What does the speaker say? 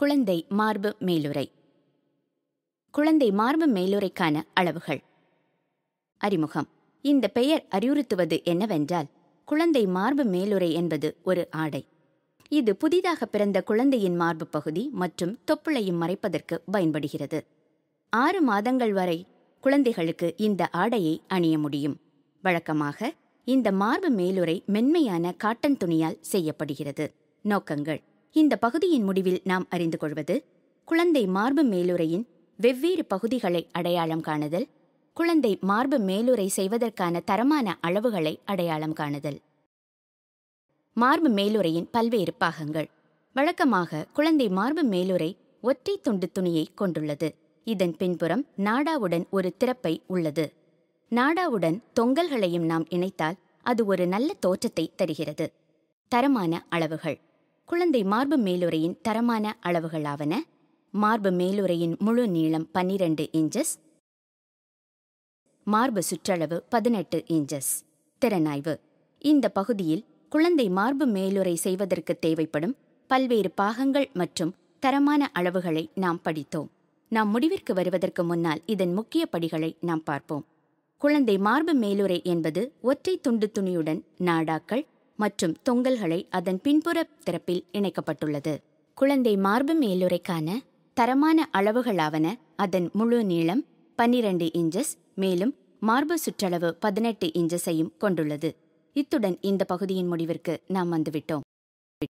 குழந்தை மார்பு மேலுரை குழந்தை மார்பு மேலுரைக்கான அளவுகள் அறிமுகம் இந்த பெயர் அறிவுறுத்துவது என்னவென்றால் குழந்தை மார்பு மேலுரை என்பது ஒரு ஆடை இது புதிதாக பிறந்த குழந்தையின் மார்பு பகுதி மற்றும் தொப்புளையும் மறைப்பதற்கு பயன்படுகிறது ஆறு மாதங்கள் வரை குழந்தைகளுக்கு இந்த ஆடையை அணிய முடியும் வழக்கமாக இந்த மார்பு மேலுரை மென்மையான காட்டன் துணியால் செய்யப்படுகிறது நோக்கங்கள் இந்த பகுதியின் முடிவில் நாம் அறிந்து கொள்வது குழந்தை மார்பு மேலுரையின் வெவ்வேறு பகுதிகளை அடையாளம் காணுதல் குழந்தை மார்பு மேலுரை செய்வதற்கான தரமான அளவுகளை அடையாளம் காணுதல் மார்பு மேலுரையின் பல்வேறு பாகங்கள் வழக்கமாக குழந்தை மார்பு மேலுரை ஒற்றை துண்டு துணியை கொண்டுள்ளது இதன் பின்புறம் நாடாவுடன் ஒரு திறப்பை உள்ளது நாடாவுடன் தொங்கல்களையும் நாம் இணைத்தால் அது ஒரு நல்ல தோற்றத்தை தருகிறது தரமான அளவுகள் குழந்தை மார்பு மேலுரையின் தரமான அளவுகளாவன மார்பு மேலுரையின் முழு நீளம் பன்னிரண்டு இன்ச்சஸ் மார்பு சுற்றளவு பதினெட்டு இன்ச்சஸ் திறனாய்வு இந்த பகுதியில் குழந்தை மார்பு மேலுரை செய்வதற்கு தேவைப்படும் பல்வேறு பாகங்கள் மற்றும் தரமான அளவுகளை நாம் படித்தோம் நாம் முடிவிற்கு வருவதற்கு முன்னால் இதன் முக்கிய படிகளை நாம் பார்ப்போம் குழந்தை மார்பு மேலுரை என்பது ஒற்றை துண்டு துணியுடன் நாடாக்கள் மற்றும் தொங்கல்களை அதன் பின்புற திறப்பில் இணைக்கப்பட்டுள்ளது குழந்தை மார்பு மேலுரைக்கான தரமான அளவுகளாவன அதன் முழு நீளம் பன்னிரண்டு இன்ச்சஸ் மேலும் மார்பு சுற்றளவு பதினெட்டு இன்ச்சஸையும் கொண்டுள்ளது இத்துடன் இந்த பகுதியின் முடிவிற்கு நாம் வந்துவிட்டோம்